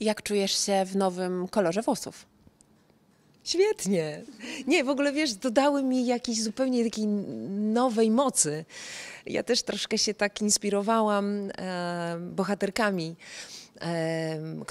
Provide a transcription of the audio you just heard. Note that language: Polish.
Jak czujesz się w nowym kolorze włosów? Świetnie. Nie, w ogóle wiesz, dodały mi jakiejś zupełnie takiej nowej mocy. Ja też troszkę się tak inspirowałam e, bohaterkami, e,